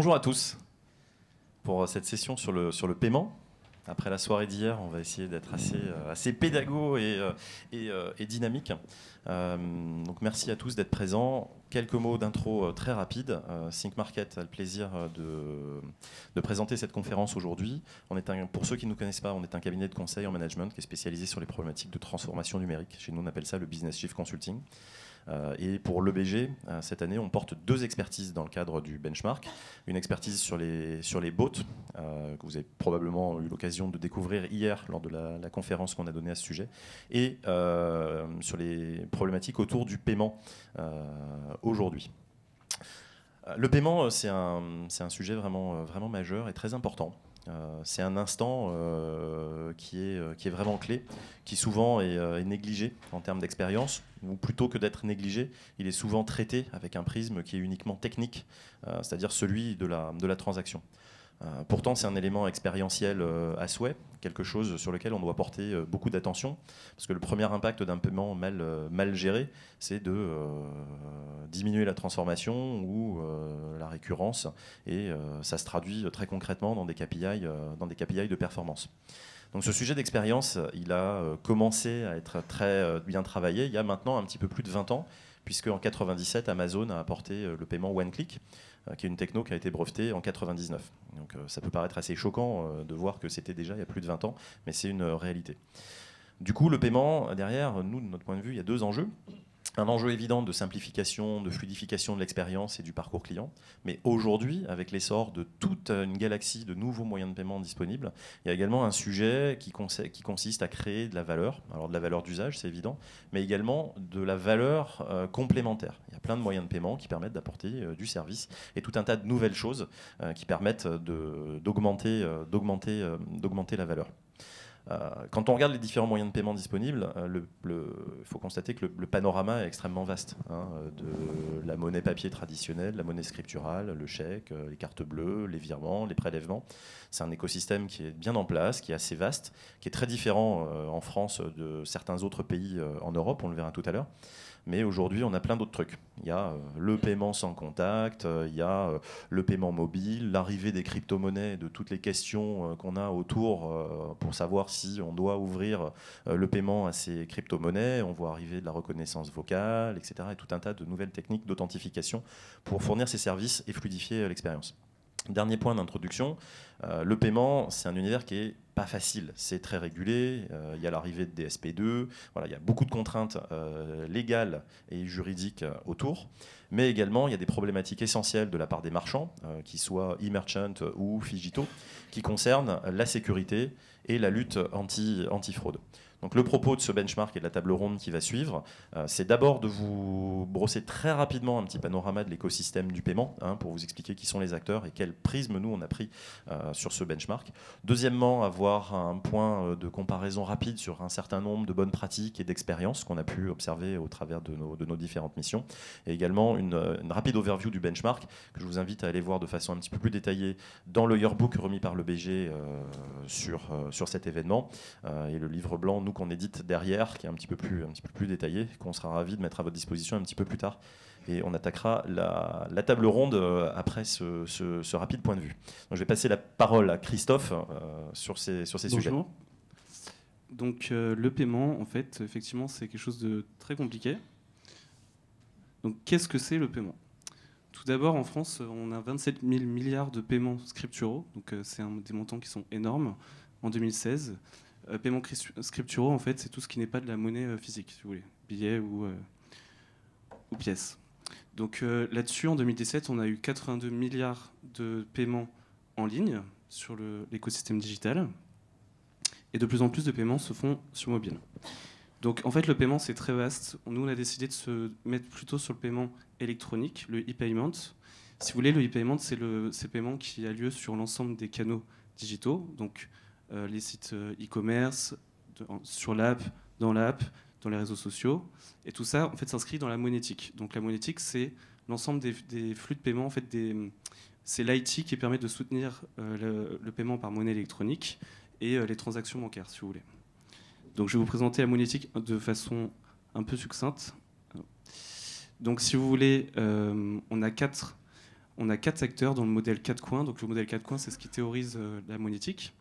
Bonjour à tous pour euh, cette session sur le, sur le paiement. Après la soirée d'hier, on va essayer d'être assez, euh, assez pédago et, euh, et, dynamique. donc merci à tous d'être présents. Quelques mots d'intro très rapide. Think Market a le plaisir de, présenter cette conférence aujourd'hui. On est pour ceux qui ne nous connaissent pas, on est un cabinet de conseil en management qui est spécialisé sur les problématiques de transformation numérique. Chez nous, on appelle ça le Business Shift Consulting. Euh, et pour l'EBG, euh, cette année, on porte deux expertises dans le cadre du benchmark. Une expertise sur les, sur les bots, euh, que vous avez probablement eu l'occasion de découvrir hier lors de la, conférence qu'on a donnée à ce sujet, et sur les problématiques autour du paiement aujourd'hui. Le paiement, c'est un, sujet vraiment majeur et très important. Euh, c'est un instant euh, euh, qui, est, vraiment clé, qui souvent est, négligé en termes d'expérience, ou plutôt que d'être négligé, il est souvent traité avec un prisme qui est uniquement technique, c'est-à-dire celui de la, de la transaction. pourtant, c'est un élément expérientiel à souhait, quelque chose sur lequel on doit porter euh, beaucoup d'attention, parce que le premier impact d'un paiement mal, euh, mal géré, c'est de euh, diminuer la transformation ou la récurrence, et ça se traduit très concrètement dans des KPI, dans des KPI de performance. Donc ce sujet d'expérience, il a commencé à être très bien travaillé il y a maintenant un petit peu plus de 20 ans puisque en 97, Amazon a apporté euh, le paiement One Click, euh, qui est une techno qui a été brevetée en 99. Donc euh, ça peut paraître assez choquant de voir que c'était déjà il y a plus de 20 ans, mais c'est une réalité. Du coup, le paiement, derrière, nous, de notre point de vue, il y a deux enjeux un enjeu évident de simplification, de fluidification de l'expérience et du parcours client. Mais aujourd'hui, avec l'essor de toute une galaxie de nouveaux moyens de paiement disponibles, il y a également un sujet qui, consiste à créer de la valeur, alors de la valeur d'usage, c'est évident, mais également de la valeur euh, complémentaire. Il y a plein de moyens de paiement qui permettent d'apporter euh, du service et tout un tas de nouvelles choses euh, qui permettent d'augmenter la valeur. Euh, quand on regarde les différents moyens de paiement disponibles, il euh, faut constater que le, panorama est extrêmement vaste. Hein, euh, de la monnaie papier traditionnelle, la monnaie scripturale, le chèque, les cartes bleues, les virements, les prélèvements. C'est un écosystème qui est bien en place, qui est assez vaste, qui est très différent en France de certains autres pays en Europe, on le verra tout à l'heure. Mais aujourd'hui, on a plein d'autres trucs. Il y a euh, le paiement sans contact, euh, il y a euh, le paiement mobile, l'arrivée des crypto-monnaies, de toutes les questions qu'on a autour pour savoir si on doit ouvrir le paiement à ces crypto-monnaies. On voit arriver de la reconnaissance vocale, etc. Et tout un tas de nouvelles techniques d'authentification pour fournir ces services et fluidifier l'expérience. Dernier point d'introduction, euh, le paiement, c'est un univers qui est pas facile, c'est très régulé, euh, il y a l'arrivée de DSP2, il y a beaucoup de contraintes euh, légales et juridiques autour, mais également il y a des problématiques essentielles de la part des marchands, qui soient e-merchant ou Figito, qui concernent la sécurité et la lutte anti-fraude. anti anti fraude donc le propos de ce benchmark et de la table ronde qui va suivre, euh, c'est d'abord de vous brosser très rapidement un petit panorama de l'écosystème du paiement, hein, pour vous expliquer qui sont les acteurs et quel prisme nous on a pris euh, sur ce benchmark. Deuxièmement, avoir un point euh, de comparaison rapide sur un certain nombre de bonnes pratiques et d'expériences qu'on a pu observer au travers de nos, différentes missions. Et également une, rapide overview du benchmark que je vous invite à aller voir de façon un petit peu plus détaillée dans le yearbook remis par le BG sur, sur cet événement. et le livre blanc nous qu'on édite derrière, qui est un petit peu plus, détaillé, qu'on sera ravi de mettre à votre disposition un petit peu plus tard. Et on attaquera la, table ronde euh, après ce, rapide point de vue. Donc, je vais passer la parole à Christophe euh, sur ces, sur ces sujets. Donc euh, le paiement, en fait, effectivement, c'est quelque chose de très compliqué. Donc qu'est-ce que c'est le paiement Tout d'abord, en France, on a 27 000 milliards de paiements scripturaux, donc c'est des montants qui sont énormes en 2016. Euh, paiements scripturaux, en fait, c'est tout ce qui n'est pas de la monnaie euh, physique, si vous voulez, billets ou, euh, pièces. Donc là-dessus, en 2017, on a eu 82 milliards de paiements en ligne sur l'écosystème digital. Et de plus en plus de paiements se font sur mobile. Donc en fait, le paiement, c'est très vaste. Nous, on a décidé de se mettre plutôt sur le paiement électronique, le e-payment. Si vous voulez, le e-payment, c'est le, paiement qui a lieu sur l'ensemble des canaux digitaux, donc euh, les sites euh, e-commerce, sur l'app, dans l'app, dans les réseaux sociaux. Et tout ça, en fait, s'inscrit dans la monétique. Donc la monétique, c'est l'ensemble des, flux de paiement. En fait, c'est l'IT qui permet de soutenir euh, le, paiement par monnaie électronique et les transactions bancaires, si vous voulez. Donc je vais vous présenter la monétique de façon un peu succincte. Donc si vous voulez, on a quatre... On a quatre acteurs dans le modèle 4 coins. Donc le modèle 4 coins, c'est ce qui théorise la monétique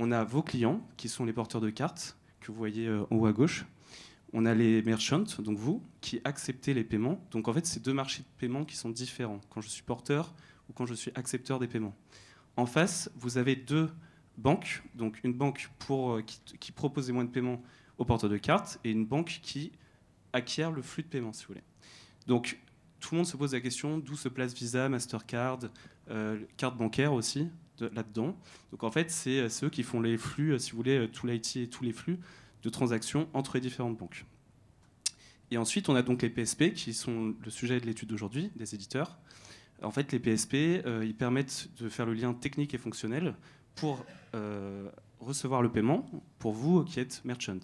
on a vos clients, qui sont les porteurs de cartes, que vous voyez euh, en haut à gauche. On a les merchants, donc vous, qui acceptez les paiements. Donc en fait, c'est deux marchés de paiement qui sont différents, quand je suis porteur ou quand je suis accepteur des paiements. En face, vous avez deux banques, donc une banque pour, euh, qui, propose des moyens de paiement aux porteurs de cartes et une banque qui acquiert le flux de paiement, si vous voulez. Donc tout le monde se pose la question d'où se place Visa, Mastercard, euh, carte bancaire aussi, là-dedans. Donc en fait, c'est euh, ceux qui font les flux, euh, si vous voulez, euh, tout l'IT et tous les flux de transactions entre les différentes banques. Et ensuite, on a donc les PSP, qui sont le sujet de l'étude d'aujourd'hui, des éditeurs. En fait, les PSP, ils permettent de faire le lien technique et fonctionnel pour recevoir le paiement, pour vous qui êtes merchant.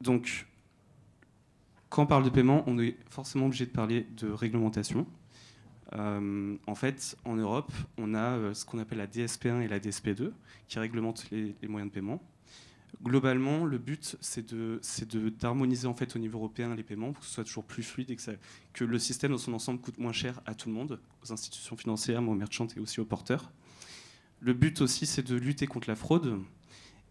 donc, quand on parle de paiement, on est forcément obligé de parler de réglementation. Euh, en fait, en Europe, on a euh, ce qu'on appelle la DSP1 et la DSP2 qui réglementent les, moyens de paiement. Globalement, le but, c'est d'harmoniser en fait, au niveau européen les paiements pour que ce soit toujours plus fluide et que, le système dans son ensemble coûte moins cher à tout le monde, aux institutions financières, aux merchants et aussi aux porteurs. Le but aussi, c'est de lutter contre la fraude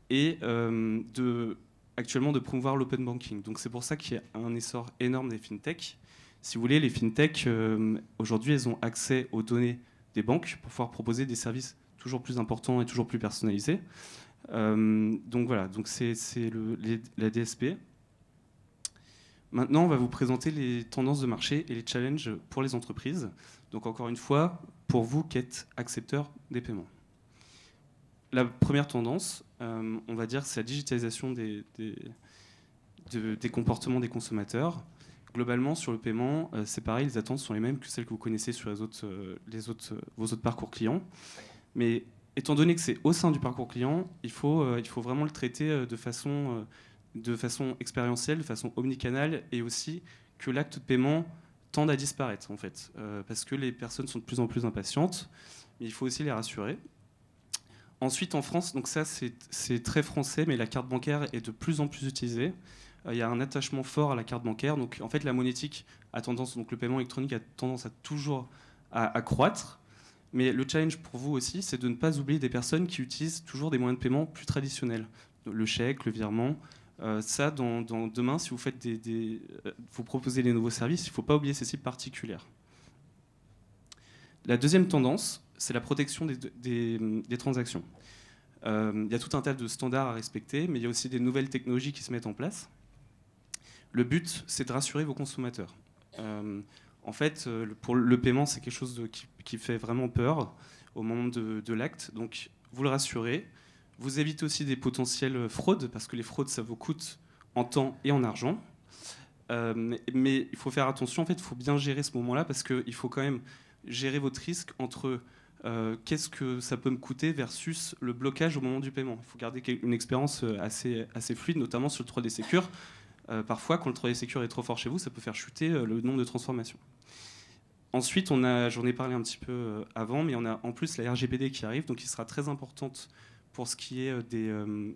et euh, de, actuellement de promouvoir l'open banking. Donc c'est pour ça qu'il y a un essor énorme des fintechs si vous voulez, les fintech, euh, aujourd'hui, elles ont accès aux données des banques pour pouvoir proposer des services toujours plus importants et toujours plus personnalisés. Euh, donc voilà, donc c'est la DSP. Maintenant, on va vous présenter les tendances de marché et les challenges pour les entreprises. Donc encore une fois, pour vous qui êtes accepteur des paiements. La première tendance, euh, on va dire, c'est la digitalisation des, des, des, comportements des consommateurs. Globalement, sur le paiement, euh, c'est pareil, les attentes sont les mêmes que celles que vous connaissez sur les autres, euh, euh, vos autres parcours clients. Mais étant donné que c'est au sein du parcours client, il faut, il faut vraiment le traiter de, façon, de façon expérientielle, de façon omnicanale, et aussi que l'acte de paiement tende à disparaître, en fait, parce que les personnes sont de plus en plus impatientes, mais il faut aussi les rassurer. Ensuite, en France, donc ça c'est très français, mais la carte bancaire est de plus en plus utilisée. Euh, il y a un attachement fort à la carte bancaire. Donc en fait, la monétique a tendance, donc le paiement électronique a tendance à toujours à, croître. Mais le challenge pour vous aussi, c'est de ne pas oublier des personnes qui utilisent toujours des moyens de paiement plus traditionnels, le chèque, le virement. Euh, ça, demain, si vous faites des, euh, vous proposez des nouveaux services, il ne faut pas oublier ces cibles particulières. La deuxième tendance, c'est la protection des, des, transactions. Il y a tout un tas de standards à respecter, mais il y a aussi des nouvelles technologies qui se mettent en place. Le but, c'est de rassurer vos consommateurs. Euh, en fait, euh, pour le paiement, c'est quelque chose qui, fait vraiment peur au moment de, l'acte. Donc, vous le rassurez. Vous évitez aussi des potentielles fraudes, parce que les fraudes, ça vous coûte en temps et en argent. Euh, mais, il faut faire attention, en fait, il faut bien gérer ce moment-là, parce qu'il faut quand même gérer votre risque entre qu'est-ce que ça peut me coûter versus le blocage au moment du paiement. Il faut garder une expérience assez, assez fluide, notamment sur le 3D Secure. Euh, parfois, quand le travail sécure est trop fort chez vous, ça peut faire chuter euh, le nombre de transformations. Ensuite, on a, j'en ai parlé un petit peu euh, avant, mais on a en plus la RGPD qui arrive, donc qui sera très importante pour ce qui est de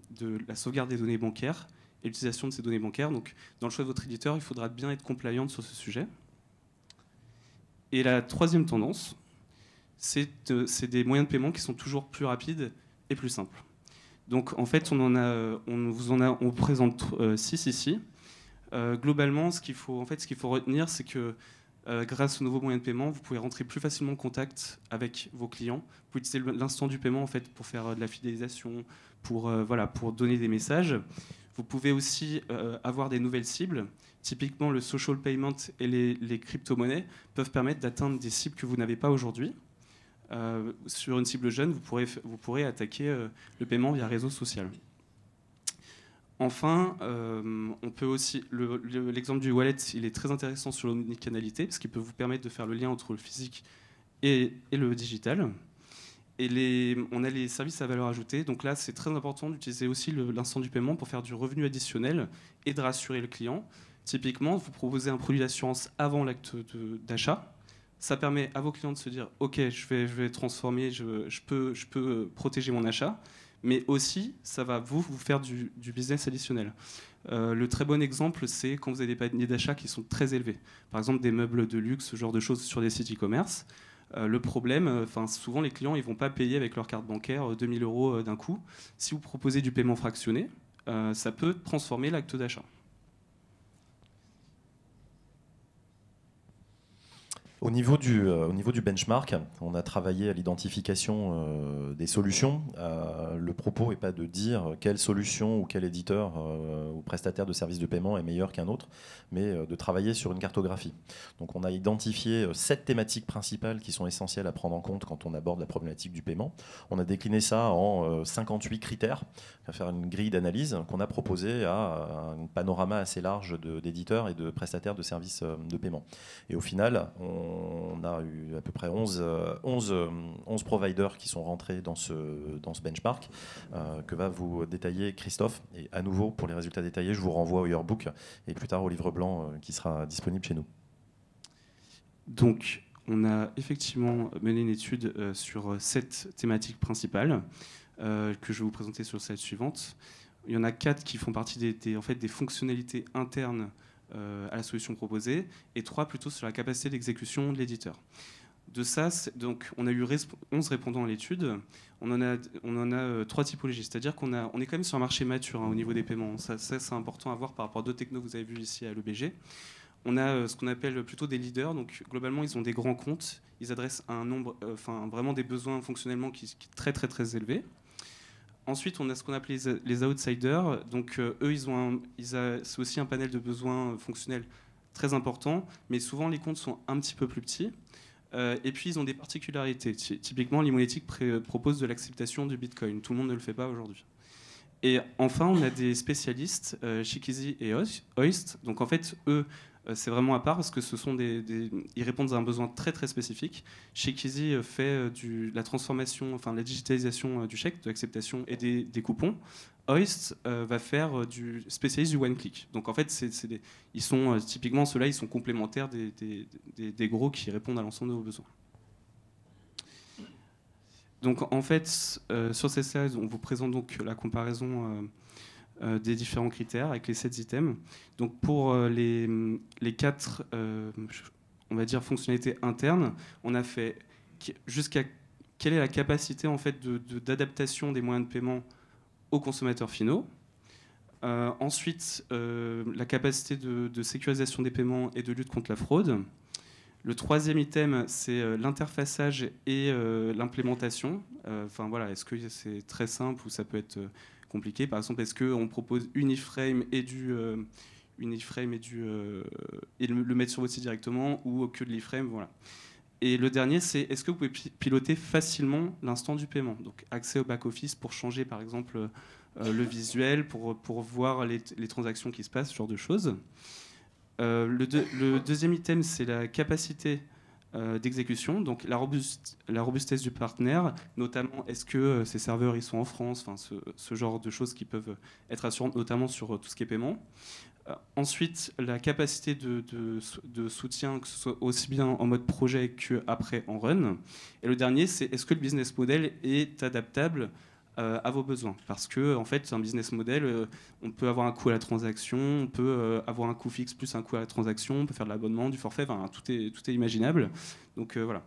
la sauvegarde des données bancaires et l'utilisation de ces données bancaires. Donc, dans le choix de votre éditeur, il faudra bien être compliant sur ce sujet. Et la troisième tendance, c'est des moyens de paiement qui sont toujours plus rapides et plus simples. Donc, en fait, on, en a, on vous en présente six ici. Euh, globalement, ce qu'il faut, en fait, ce faut retenir, c'est que euh, grâce aux nouveaux moyens de paiement, vous pouvez rentrer plus facilement en contact avec vos clients. Vous pouvez utiliser l'instant du paiement en fait pour faire euh, de la fidélisation, pour pour donner des messages. Vous pouvez aussi avoir des nouvelles cibles. Typiquement, le social payment et les, les crypto-monnaies peuvent permettre d'atteindre des cibles que vous n'avez pas aujourd'hui. sur une cible jeune, vous pourrez, vous pourrez attaquer le paiement via réseau social. Enfin, euh, on peut aussi l'exemple du wallet, il est très intéressant sur l'omnicanalité parce qu'il peut vous permettre de faire le lien entre le physique et, le digital. Et on a les services à valeur ajoutée. Donc là, c'est très important d'utiliser aussi l'instant du paiement pour faire du revenu additionnel et de rassurer le client. Typiquement, vous proposez un produit d'assurance avant l'acte d'achat. Ça permet à vos clients de se dire, OK, je vais, transformer, je peux euh, protéger mon achat mais aussi ça va vous, vous faire du, business additionnel. Euh, le très bon exemple, c'est quand vous avez des paniers d'achat qui sont très élevés. Par exemple, des meubles de luxe, ce genre de choses sur des sites e-commerce. Euh, le problème, euh, souvent les clients ils vont pas payer avec leur carte bancaire 2000 euros d'un coup. Si vous proposez du paiement fractionné, ça peut transformer l'acte d'achat. Euh, au niveau, du, benchmark, on a travaillé à l'identification euh, des solutions. Euh, le propos n'est pas de dire quelle solution ou quel éditeur ou prestataire de services de paiement est meilleur qu'un autre, mais de travailler sur une cartographie. Donc on a identifié sept thématiques principales qui sont essentielles à prendre en compte quand on aborde la problématique du paiement. On a décliné ça en 58 critères, à faire une grille d'analyse qu'on a proposée à un panorama assez large d'éditeurs et de prestataires de services de paiement. Et au final, on on a eu à peu près 11, 11, euh, euh, providers qui sont rentrés dans ce, benchmark euh, que va vous détailler Christophe. Et à nouveau, pour les résultats détaillés, je vous renvoie au yearbook et plus tard au livre blanc qui sera disponible chez nous. Donc, on a effectivement mené une étude sur sept thématiques principales que je vais vous présenter sur la slide suivante. Il y en a quatre qui font partie des en fait, des fonctionnalités internes euh, à la solution proposée, et trois plutôt sur la capacité d'exécution de l'éditeur. De ça, donc, on a eu 11 répondants à l'étude. On en a, on en a euh, trois typologies, c'est-à-dire qu'on on est quand même sur un marché mature hein, au niveau des paiements. Ça, c'est important à voir par rapport à d'autres technos que vous avez vu ici à l'EBG. On a euh, ce qu'on appelle plutôt des leaders. Donc, globalement, ils ont des grands comptes. Ils adressent un nombre, enfin, vraiment des besoins fonctionnellement qui, sont très, très, très élevés. Ensuite, on a ce qu'on appelle les, outsiders. Donc, euh, eux, ils ont, c'est aussi un panel de besoins euh, fonctionnels très important, mais souvent les comptes sont un petit peu plus petits. Euh, et puis, ils ont des particularités. Typiquement, l'immunétique propose de l'acceptation du Bitcoin. Tout le monde ne le fait pas aujourd'hui. Et enfin, on a des spécialistes, euh, Shikizi et Oist. Donc, en fait, eux euh, c'est vraiment à part parce que ce sont des, répondent à un besoin très très spécifique. Easy euh, fait euh, la transformation, enfin la digitalisation du chèque, de l'acceptation et des, coupons. Hoist va faire du spécialiste du one click. Donc en fait, ils sont typiquement ceux-là, ils sont complémentaires des, gros qui répondent à l'ensemble de vos besoins. Donc en fait, sur ces slides, on vous présente donc la comparaison. Euh, des différents critères avec les sept items. Donc pour euh, les, les euh, on va dire, fonctionnalités internes, on a fait jusqu'à quelle est la capacité en fait d'adaptation de, des moyens de paiement aux consommateurs finaux. ensuite, la capacité de, sécurisation des paiements et de lutte contre la fraude. Le troisième item, c'est l'interfaçage et l'implémentation. Enfin voilà, est-ce que c'est très simple ou ça peut être compliqué. Par exemple, est-ce qu'on propose une iframe et du euh, iframe et, du, euh, le, mettre sur votre site directement ou que de l'iframe, voilà. Et le dernier, c'est est-ce que vous pouvez piloter facilement l'instant du paiement Donc accès au back-office pour changer par exemple euh, le visuel, pour, pour voir les, les, transactions qui se passent, ce genre de choses. le, deuxième item, c'est la capacité euh, d'exécution, donc la, robuste, la, robustesse du partenaire, notamment est-ce que euh, ces serveurs ils sont en France, enfin, ce, genre de choses qui peuvent être assurantes, notamment sur euh, tout ce qui est paiement. ensuite, la capacité de, de, soutien, que ce soit aussi bien en mode projet qu'après en run. Et le dernier, c'est est-ce que le business model est adaptable euh, à vos besoins. Parce que, en fait, un business model, euh, on peut avoir un coût à la transaction, on peut euh, avoir un coût fixe plus un coût à la transaction, on peut faire de l'abonnement, du forfait, tout, est, tout est imaginable. Donc voilà.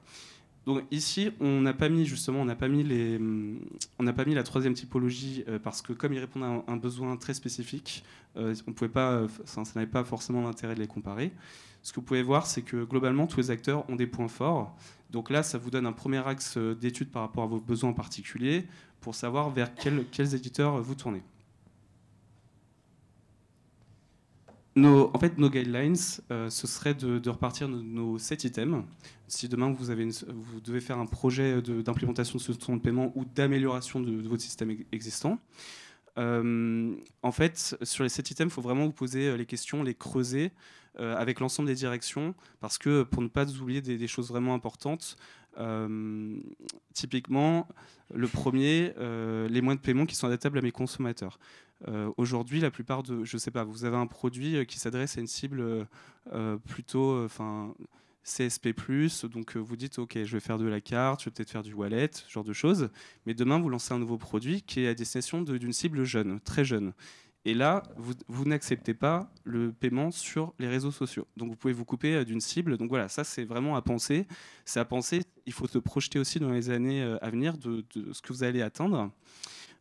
Donc ici, on n'a pas mis justement, on n'a pas mis les, hum, on n'a pas mis la troisième typologie parce que comme ils répondent à un, besoin très spécifique, on pouvait pas, ça, n'avait pas forcément l'intérêt de les comparer. Ce que vous pouvez voir, c'est que globalement, tous les acteurs ont des points forts. Donc là, ça vous donne un premier axe d'étude par rapport à vos besoins en particulier pour savoir vers quels éditeurs vous tournez. en fait, nos guidelines, euh, ce serait de, repartir de nos 7 items. Si demain vous, avez vous devez faire un projet d'implémentation de, ce système de paiement ou d'amélioration de, votre système existant, euh, en fait, sur les 7 items, il faut vraiment vous poser euh, les questions, les creuser avec l'ensemble des directions, parce que pour ne pas oublier des choses vraiment importantes, euh, typiquement, le premier, euh, les moyens de paiement qui sont adaptables à mes consommateurs. Euh, aujourd'hui, la plupart de, je sais pas, vous avez un produit qui s'adresse à une cible plutôt, enfin. CSP+, donc vous dites ok je vais faire de la carte, je vais peut-être faire du wallet, ce genre de choses, mais demain vous lancez un nouveau produit qui est à destination d'une cible jeune, très jeune. Et là, vous, vous n'acceptez pas le paiement sur les réseaux sociaux. Donc vous pouvez vous couper d'une cible. Donc voilà, ça c'est vraiment à penser. C'est à penser il faut se projeter aussi dans les années euh, à venir de, ce que vous allez atteindre.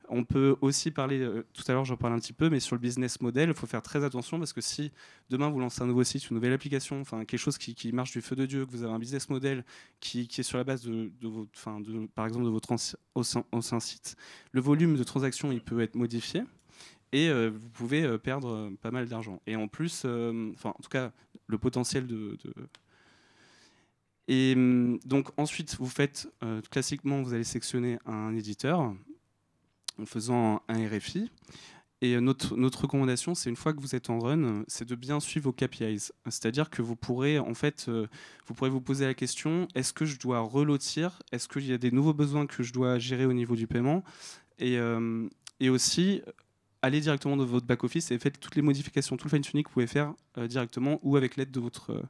On peut aussi parler, euh, tout à l'heure j'en parle un petit peu, mais sur le business model, il faut faire très attention parce que si demain vous lancez un nouveau site, une nouvelle application, enfin quelque chose qui, marche du feu de Dieu, que vous avez un business model qui, est sur la base de, votre, enfin de, par exemple de votre ancien, site, le volume de transactions il peut être modifié et euh, vous pouvez perdre pas mal d'argent. Et en plus, enfin en tout cas, le potentiel de et mm, donc ensuite, vous faites, euh, classiquement, vous allez sectionner un éditeur en faisant un RFI. Et euh, notre, recommandation, c'est une fois que vous êtes en run, c'est de bien suivre vos KPIs. C'est-à-dire que vous pourrez, en fait, euh, vous pourrez vous poser la question, est-ce que je dois relotir Est-ce qu'il y a des nouveaux besoins que je dois gérer au niveau du paiement et, aussi, allez directement dans votre back-office et faites toutes les modifications, tout le fine-tuning que vous pouvez faire directement ou avec l'aide de votre,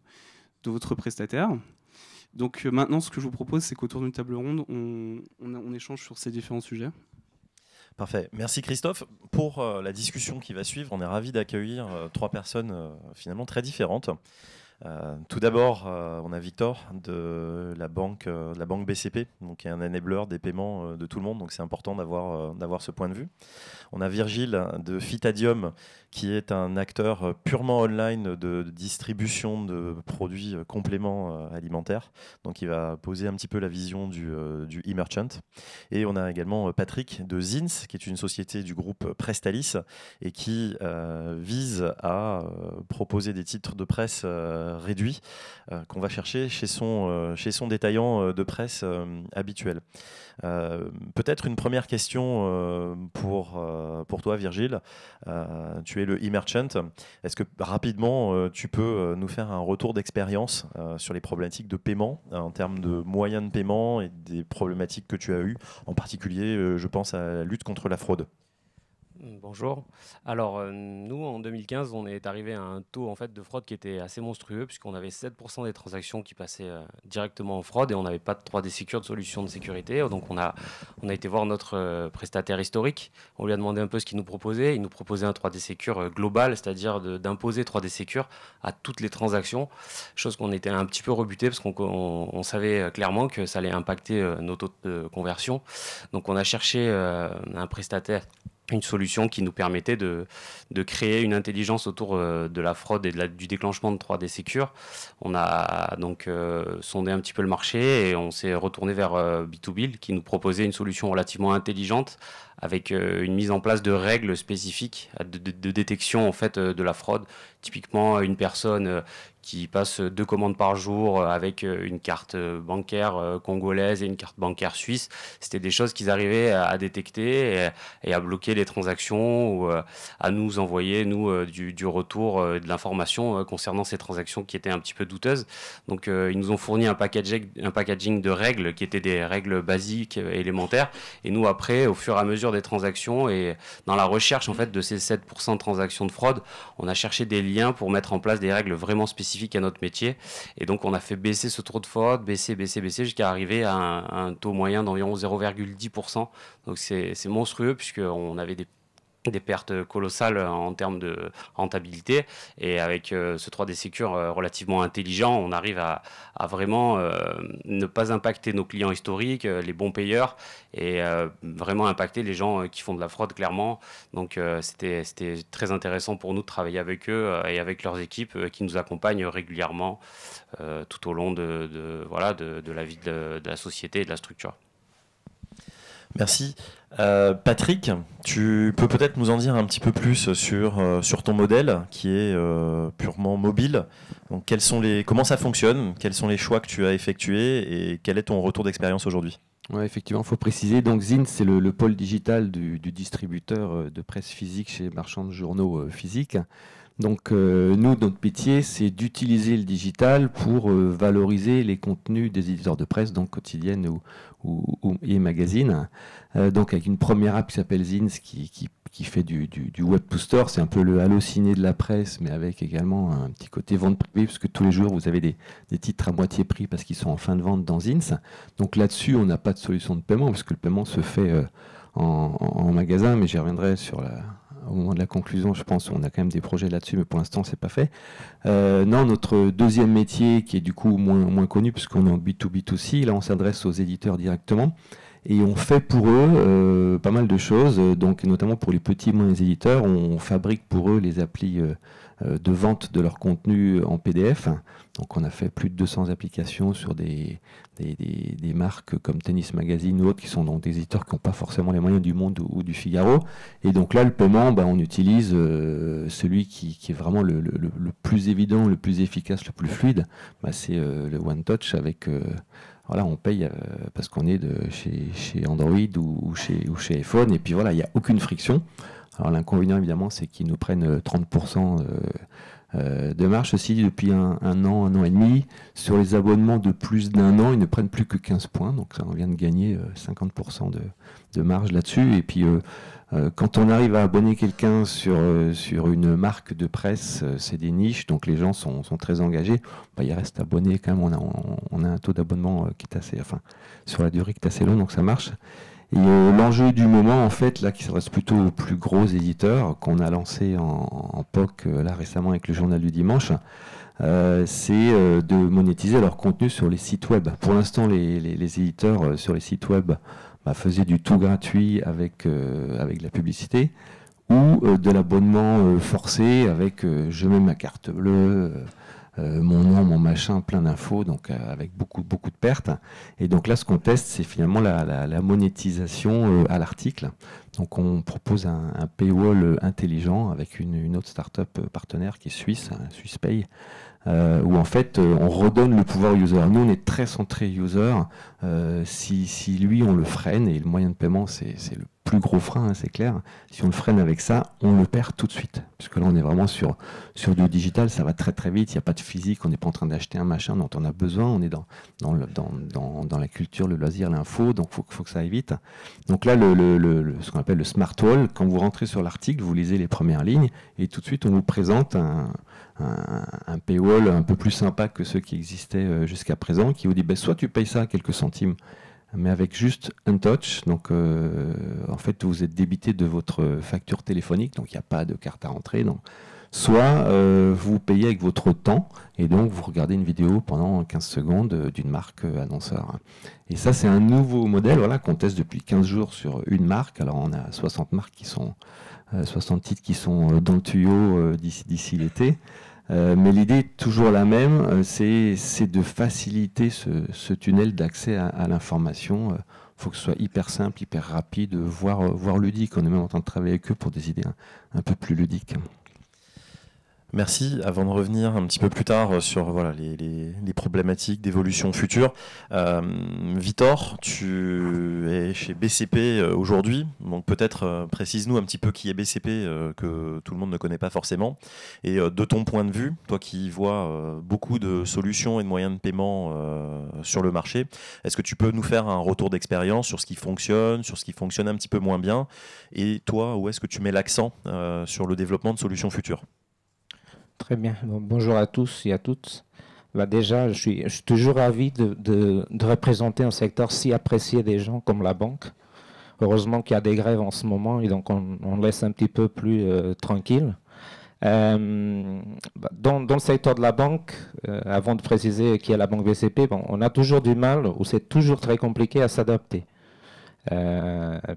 de votre prestataire. Donc euh, maintenant, ce que je vous propose, c'est qu'autour d'une table ronde, on, échange sur ces différents sujets. Parfait. Merci Christophe. Pour euh, la discussion qui va suivre, on est ravis d'accueillir euh, trois personnes finalement très différentes. Euh, tout d'abord, euh, on a Victor de la banque, euh, BCP, donc qui est un enabler des paiements de tout le monde, donc c'est important d'avoir d'avoir ce point de vue. On a Virgile de Fitadium, qui est un acteur purement online de, distribution de produits compléments alimentaires, donc il va poser un petit peu la vision du, du e-merchant. Et on a également Patrick de Zins, qui est une société du groupe Prestalis et qui vise à proposer des titres de presse euh, réduit euh, qu'on va chercher chez son, euh, chez son détaillant de presse habituel. Peut-être une première question pour, pour toi, Virgile. tu es le e-merchant. Est-ce que rapidement, tu peux nous faire un retour d'expérience sur les problématiques de paiement en termes de moyens de paiement et des problématiques que tu as eues, en particulier, je pense à la lutte contre la fraude Bonjour. Alors, euh, nous, en 2015, on est arrivé à un taux en fait, de fraude qui était assez monstrueux, puisqu'on avait 7% des transactions qui passaient euh, directement en fraude et on n'avait pas de 3D Secure, de solution de sécurité. Donc, on a, on a été voir notre euh, prestataire historique. On lui a demandé un peu ce qu'il nous proposait. Il nous proposait un 3D Secure global, c'est-à-dire d'imposer 3D Secure à toutes les transactions, chose qu'on était un petit peu rebuté parce qu'on savait clairement que ça allait impacter nos taux de conversion. Donc, on a cherché un prestataire une solution qui nous permettait de, de créer une intelligence autour euh, de la fraude et du déclenchement de 3D Secure. On a donc euh, sondé un petit peu le marché et on s'est retourné vers B2B euh, qui nous proposait une solution relativement intelligente avec une mise en place de règles spécifiques de, détection en fait de la fraude. Typiquement, une personne qui passent deux commandes par jour euh, avec euh, une carte euh, bancaire congolaise et une carte bancaire suisse. C'était des choses qu'ils arrivaient à détecter et, à bloquer les transactions ou à nous envoyer, nous, du, du retour de l'information concernant ces transactions qui étaient un petit peu douteuses. Donc, ils nous ont fourni un packaging, un packaging de règles qui étaient des règles basiques, élémentaires. Et nous, après, au fur et à mesure des transactions et dans la recherche, en fait, de ces 7% de transactions de fraude, on a cherché des liens pour mettre en place des règles vraiment spécifiques à notre métier. Et donc, on a fait baisser ce taux de faute, baisser, baisser, baisser, jusqu'à arriver à un, un, taux moyen d'environ 0,10%. Donc, c'est monstrueux, puisqu'on avait des des pertes colossales en termes de rentabilité. Et avec euh, ce 3D Secure euh, relativement intelligent, on arrive à, vraiment euh, ne pas impacter nos clients historiques, les bons payeurs, et vraiment impacter les gens qui font de la fraude clairement. Donc c'était très intéressant pour nous de travailler avec eux et avec leurs équipes qui nous accompagnent régulièrement tout au long de, voilà, de, la vie de, de, la société et de la structure. Merci. Euh, Patrick, tu peux peut-être nous en dire un petit peu plus sur, euh, sur ton modèle qui est euh, purement mobile. Donc, comment ça fonctionne Quels sont les choix que tu as effectués et quel est ton retour d'expérience aujourd'hui Ouais, effectivement, il faut préciser. Donc, Zin, c'est le, pôle digital du, distributeur de presse physique chez marchands de Journaux Physiques. Donc euh, nous, notre métier, c'est d'utiliser le digital pour euh, valoriser les contenus des éditeurs de presse, donc quotidienne ou, ou, et magazine. Euh, donc avec une première app qui s'appelle Zins, qui, qui, qui, fait du, du, web poster C'est un peu le halluciné de la presse, mais avec également un petit côté vente privée, puisque tous les jours, vous avez des, des titres à moitié prix parce qu'ils sont en fin de vente dans Zins. Donc là-dessus, on n'a pas de solution de paiement, parce que le paiement se fait en, en, magasin, mais j'y reviendrai sur la, au moment de la conclusion, je pense, on a quand même des projets là-dessus, mais pour l'instant, c'est pas fait. Euh, non, notre deuxième métier, qui est du coup moins, moins connu, puisqu'on est en B2B2C, là, on s'adresse aux éditeurs directement. Et on fait pour eux euh, pas mal de choses, donc notamment pour les petits moins éditeurs, on fabrique pour eux les applis euh, euh, de vente de leur contenu en PDF. Donc on a fait plus de 200 applications sur des, marques comme Tennis Magazine ou autres, qui sont donc des éditeurs qui n'ont pas forcément les moyens du monde ou, du Figaro. Et donc là, le paiement, bah, on utilise euh, celui qui, est vraiment le, plus évident, le plus efficace, le plus fluide, bah, c'est euh, le One Touch avec... voilà, on paye parce qu'on est de chez, Android ou, chez, ou chez iPhone, et puis voilà, il n'y a aucune friction. Alors l'inconvénient évidemment, c'est qu'ils nous prennent 30% euh, euh, euh, de marge. aussi depuis un, an, un an et demi, sur les abonnements de plus d'un an, ils ne prennent plus que 15 points. Donc ça, on vient de gagner 50% de, marge là-dessus. Et puis quand on arrive à abonner quelqu'un sur, sur une marque de presse, c'est des niches, donc les gens sont, très engagés. Bah, Il reste abonné quand même. On a, a un taux d'abonnement qui est assez, enfin, sur la durée qui est assez long, donc ça marche l'enjeu du moment, en fait, là, qui s'adresse plutôt aux plus gros éditeurs, qu'on a lancé en, POC, euh, là, récemment, avec le journal du dimanche, euh, c'est euh, de monétiser leur contenu sur les sites web. Pour l'instant, les, éditeurs sur les sites web bah, faisaient du tout gratuit avec, avec la publicité ou de l'abonnement forcé avec je mets ma carte bleue euh, mon nom, mon machin, plein d'infos, donc euh, avec beaucoup, beaucoup de pertes. Et donc là, ce qu'on teste, c'est finalement la, monétisation euh, à l'article. Donc on propose un, paywall intelligent avec une, une autre startup partenaire qui est suisse, hein, SwissPay, où en fait on redonne le pouvoir au user. Nous on est très centré user. si, lui on le freine et le moyen de paiement c'est le plus gros frein, hein, c'est clair. Si on le freine avec ça, on le perd tout de suite. Puisque là, on est vraiment sur, sur du digital, ça va très très vite, il n'y a pas de physique, on n'est pas en train d'acheter un machin dont on a besoin, on est dans, dans, dans, dans, la culture, le loisir, l'info, donc il faut, que ça aille vite. Donc là, le, le, ce qu'on appelle le smart wall, quand vous rentrez sur l'article, vous lisez les premières lignes et tout de suite, on vous présente un, un, un paywall un peu plus sympa que ceux qui existaient euh, jusqu'à présent, qui vous dit ben, soit tu payes ça quelques centimes mais avec juste un touch. Donc, euh, en fait, vous êtes débité de votre facture téléphonique, donc il n'y a pas de carte à rentrer. Soit euh, vous payez avec votre temps, et donc vous regardez une vidéo pendant 15 secondes euh, d'une marque annonceur. Et ça, c'est un nouveau modèle qu'on teste depuis 15 jours sur une marque. Alors, on a 60 marques qui sont, 60 titres qui sont dans le tuyau d'ici l'été. Euh, mais l'idée est toujours la même, euh, c'est de faciliter ce, tunnel d'accès à, l'information. Il euh, faut que ce soit hyper simple, hyper rapide, voire, voire ludique. On est même en train de travailler avec eux pour des idées un peu plus ludiques. Merci. Avant de revenir un petit peu plus tard euh, sur voilà, les, problématiques d'évolution future, euh, Vitor, tu es chez BCP euh, aujourd'hui. Donc peut-être précise-nous un petit peu qui est BCP, que tout le monde ne connaît pas forcément. Et de ton point de vue, toi qui vois beaucoup de solutions et de moyens de paiement sur le marché, est-ce que tu peux nous faire un retour d'expérience sur ce qui fonctionne, sur ce qui fonctionne un petit peu moins bien Et toi, où est-ce que tu mets l'accent sur le développement de solutions futures Très bien. bonjour à tous et à toutes. Bah, déjà, je suis, toujours ravi de, représenter un secteur si apprécié des gens comme la banque. Heureusement qu'il y a des grèves en ce moment et donc on, laisse un petit peu plus euh, tranquille. Euh, bah, dans, le secteur de la banque, euh, avant de préciser qui est la banque VCP, bon, on a toujours du mal ou c'est toujours très compliqué à s'adapter.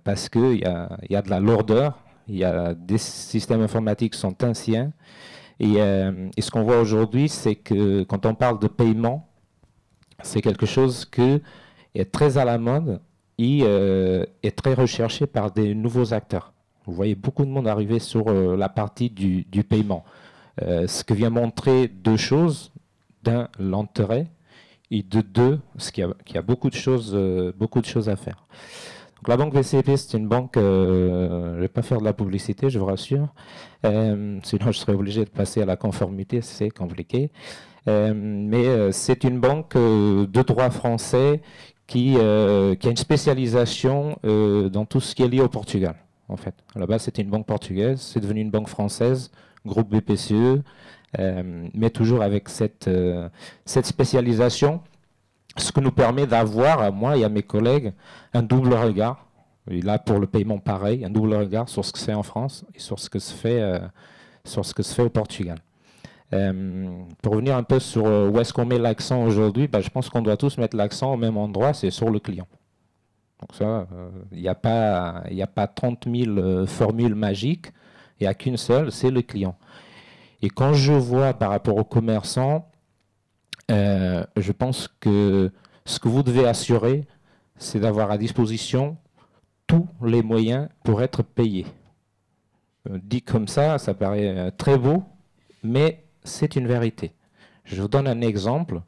parce qu'il y y a de la lourdeur, il y a des systèmes informatiques qui sont anciens, euh, et, ce qu'on voit aujourd'hui, c'est que quand on parle de paiement, c'est quelque chose qui est très à la mode et euh, est très recherché par des nouveaux acteurs. Vous voyez beaucoup de monde arriver sur euh, la partie du, paiement. ce que vient montrer deux choses. D'un, l'intérêt. Et de deux, ce y a, qui a beaucoup, de choses, beaucoup de choses à faire. Donc, la banque BCP, c'est une banque, euh, je ne vais pas faire de la publicité, je vous rassure, euh, sinon je serais obligé de passer à la conformité, c'est compliqué. Euh, mais c'est une banque de droit français qui, a une spécialisation dans tout ce qui est lié au Portugal. En fait, à la base, c'était une banque portugaise, c'est devenu une banque française, groupe BPCE, mais toujours avec cette, cette spécialisation ce qui nous permet d'avoir, à moi et à mes collègues, un double regard. Et là, pour le paiement, pareil, un double regard sur ce que c'est en France et sur ce que se fait, euh, ce que se fait au Portugal. Euh, pour revenir un peu sur euh, où est-ce qu'on met l'accent aujourd'hui, bah, je pense qu'on doit tous mettre l'accent au même endroit, c'est sur le client. Donc ça, il n'y a, pas, a pas 30 000 formules magiques, il n'y a qu'une seule, c'est le client. Et quand je vois par rapport aux commerçants, euh, je pense que ce que vous devez assurer, c'est d'avoir à disposition tous les moyens pour être payé. Euh, dit comme ça, ça paraît euh, très beau, mais c'est une vérité. Je vous donne un exemple.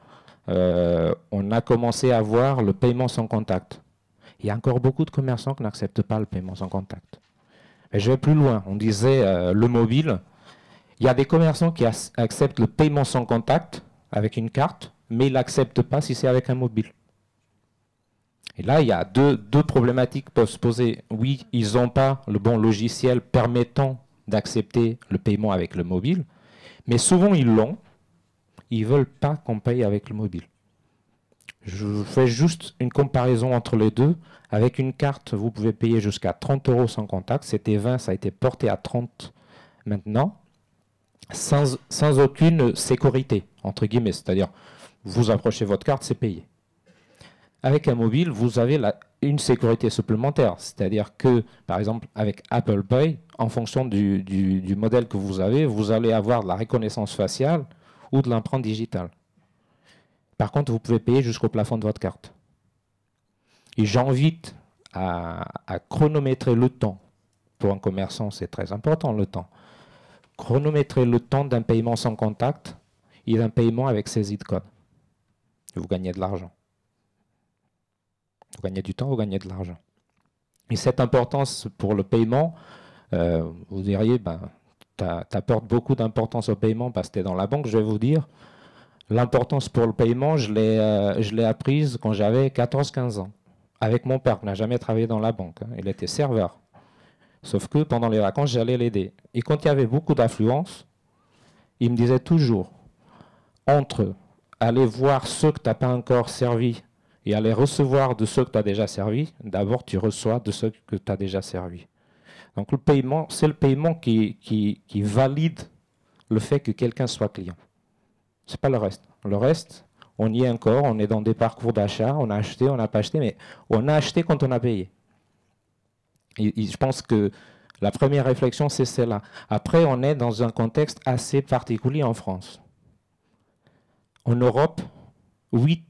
on a commencé à voir le paiement sans contact. Il y a encore beaucoup de commerçants qui n'acceptent pas le paiement sans contact. je vais plus loin. On disait le mobile. Il y a des commerçants qui acceptent le paiement sans contact, avec une carte, mais il n'accepte pas si c'est avec un mobile. Et là, il y a deux, deux problématiques peuvent se poser. Oui, ils n'ont pas le bon logiciel permettant d'accepter le paiement avec le mobile, mais souvent ils l'ont. Ils ne veulent pas qu'on paye avec le mobile. Je fais juste une comparaison entre les deux. Avec une carte, vous pouvez payer jusqu'à 30 euros sans contact. C'était 20, ça a été porté à 30 maintenant, sans aucune sécurité entre guillemets, c'est-à-dire vous approchez votre carte, c'est payé. Avec un mobile, vous avez une sécurité supplémentaire, c'est-à-dire que, par exemple, avec Apple Pay, en fonction du, modèle que vous avez, vous allez avoir de la reconnaissance faciale ou de l'empreinte digitale. Par contre, vous pouvez payer jusqu'au plafond de votre carte. Et j'invite à chronométrer le temps. Pour un commerçant, c'est très important le temps. Chronométrer le temps d'un paiement sans contact il y a un paiement avec ces id Vous gagnez de l'argent. Vous gagnez du temps, vous gagnez de l'argent. Et cette importance pour le paiement, euh, vous diriez, ben, tu apportes beaucoup d'importance au paiement parce que tu es dans la banque, je vais vous dire, l'importance pour le paiement, je l'ai euh, apprise quand j'avais 14-15 ans, avec mon père qui n'a jamais travaillé dans la banque. Hein. Il était serveur. Sauf que pendant les vacances, j'allais l'aider. Et quand il y avait beaucoup d'affluence, il me disait toujours, entre aller voir ceux que tu n'as pas encore servi et aller recevoir de ceux que tu as déjà servi, d'abord tu reçois de ceux que tu as déjà servi. Donc le paiement, c'est le paiement qui, qui, valide le fait que quelqu'un soit client. Ce n'est pas le reste. Le reste, on y est encore, on est dans des parcours d'achat, on a acheté, on n'a pas acheté, mais on a acheté quand on a payé. je pense que la première réflexion, c'est celle-là. Après, on est dans un contexte assez particulier en France. En Europe, 8,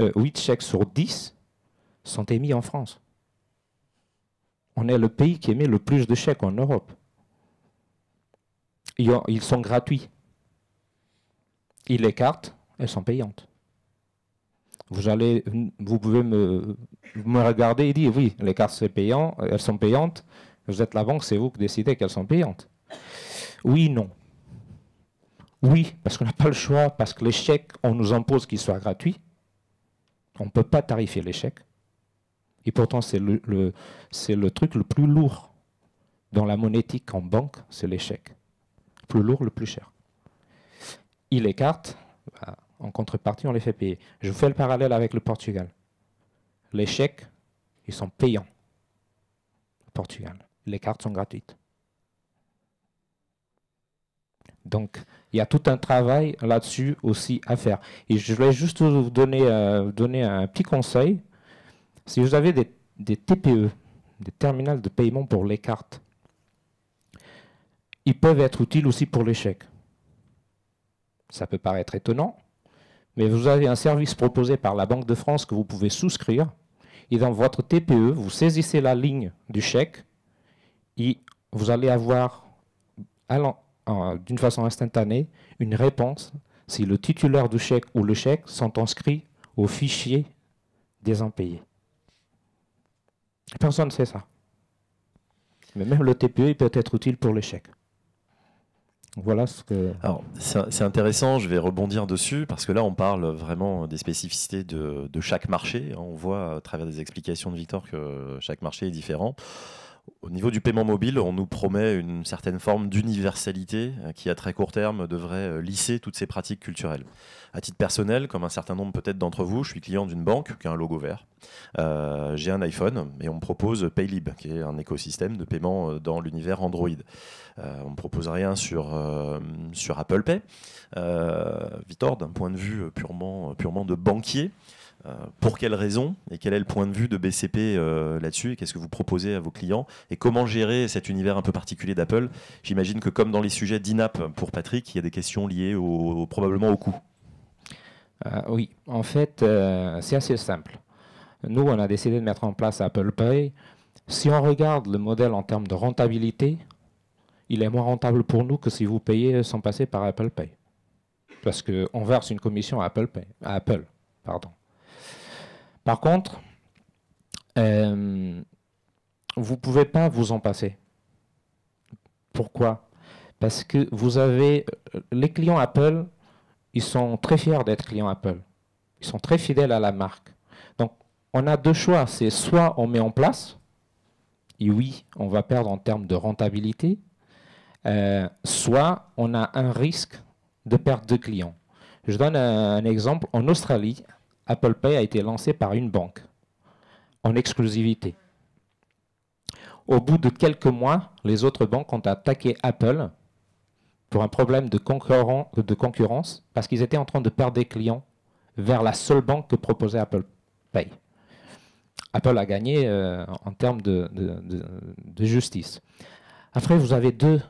euh, chèques sur 10 sont émis en France. On est le pays qui émet le plus de chèques en Europe. Ils sont gratuits. Ils cartes, elles sont payantes. Vous, allez, vous pouvez me, me regarder et dire oui, les cartes c'est payant, elles sont payantes. Vous êtes la banque, c'est vous qui décidez qu'elles sont payantes. Oui, non. Oui, parce qu'on n'a pas le choix, parce que l'échec, on nous impose qu'il soit gratuit. On ne peut pas tarifier l'échec. Et pourtant, c'est le, truc le plus lourd dans la monétique en banque, c'est l'échec. Le plus lourd, le plus cher. Il écarte, bah, en contrepartie, on les fait payer. Je vous fais le parallèle avec le Portugal. Les ils sont payants. Portugal. Les cartes sont gratuites. Donc, il y a tout un travail là-dessus aussi à faire. Et je voulais juste vous donner, euh, donner un petit conseil. Si vous avez des, TPE, des terminales de paiement pour les cartes, ils peuvent être utiles aussi pour les chèques. Ça peut paraître étonnant, mais vous avez un service proposé par la Banque de France que vous pouvez souscrire. Et dans votre TPE, vous saisissez la ligne du chèque et vous allez avoir d'une façon instantanée une réponse si le titulaire du chèque ou le chèque sont inscrits au fichier des impayés. Personne ne sait ça. Mais même le TPE peut être utile pour le chèque. Voilà ce que. Alors, c'est intéressant, je vais rebondir dessus, parce que là, on parle vraiment des spécificités de, de, chaque marché. On voit à travers des explications de Victor que chaque marché est différent. Au niveau du paiement mobile, on nous promet une certaine forme d'universalité euh, qui, à très court terme, devrait euh, lisser toutes ces pratiques culturelles. À titre personnel, comme un certain nombre peut-être d'entre vous, je suis client d'une banque qui a un logo vert. Euh, j'ai un iPhone et on me propose Paylib, qui est un écosystème de paiement dans l'univers Android. on ne me propose rien sur, sur Apple Pay. Vitor, d'un point de vue purement, purement de banquier, euh, pour quelles raisons et quel est le point de vue de BCP euh, là-dessus Qu'est-ce que vous proposez à vos clients Et comment gérer cet univers un peu particulier d'Apple J'imagine que comme dans les sujets d'INAP pour Patrick, il y a des questions liées au, probablement au coût. Euh, oui, en fait, c'est assez simple. Nous, on a décidé de mettre en place Apple Pay. Si on regarde le modèle en termes de rentabilité, il est moins rentable pour nous que si vous payez sans passer par Apple Pay. Parce qu'on verse une commission à Apple Pay, à Apple, pardon. Par contre, euh, vous ne pouvez pas vous en passer. Pourquoi Parce que vous avez euh, les clients Apple, ils sont très fiers d'être clients Apple. Ils sont très fidèles à la marque. Donc, on a deux choix. C'est soit on met en place, et oui, on va perdre en termes de rentabilité, euh, soit on a un risque de perte de clients. Je donne un exemple. En Australie, Apple Pay a été lancé par une banque en exclusivité. Au bout de quelques mois, les autres banques ont attaqué Apple pour un problème de, concurrence parce qu'ils étaient en train de perdre des clients vers la seule banque que proposait Apple Pay. Apple a gagné euh, en termes de justice. Après, vous avez deux